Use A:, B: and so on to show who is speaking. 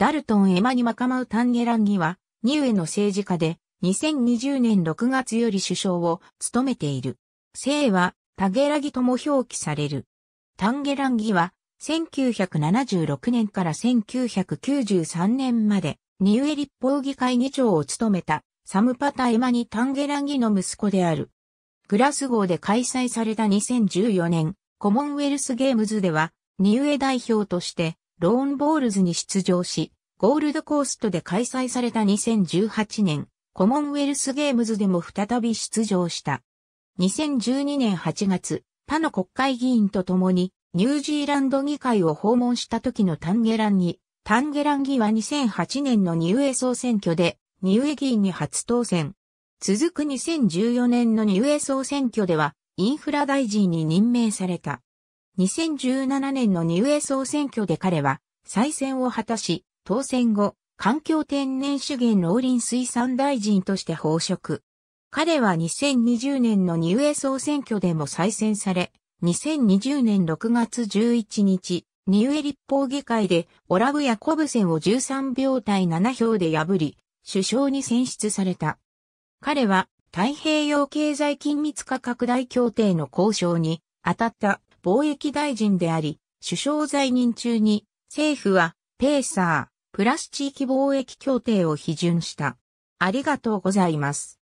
A: ダルトン・エマニ・マカマウ・タンゲランギ
B: は、ニウエの政治家で、2020年6月より首相を務めている。姓は、タゲラギとも表記される。タンゲランギは、1976年から1993年まで、ニウエ立法議会議長を務めた、サムパタ・エマニ・タンゲランギの息子である。グラスゴーで開催された2014年、コモンウェルスゲームズでは、ニウエ代表として、ローンボールズに出場し、ゴールドコーストで開催された2018年、コモンウェルスゲームズでも再び出場した。2012年8月、他の国会議員と共に、ニュージーランド議会を訪問した時のタンゲランに、タンゲラン議は2008年のニューエ総選挙で、ニューエ議員に初当選。続く2014年のニューエ総選挙では、インフラ大臣に任命された。2017年のニーエ総選挙で彼は再選を果たし、当選後、環境天然資源農林水産大臣として報職。彼は2020年のニーエ総選挙でも再選され、2020年6月11日、ニーエ立法議会でオラブ・ヤコブセンを13秒対7票で破り、首相に選出された。彼は太平洋経済緊密化拡大協定の交渉に当たった貿易大臣であり、首相在任中に政府はペーサー、プラス地域貿易協定を批
A: 准した。ありがとうございます。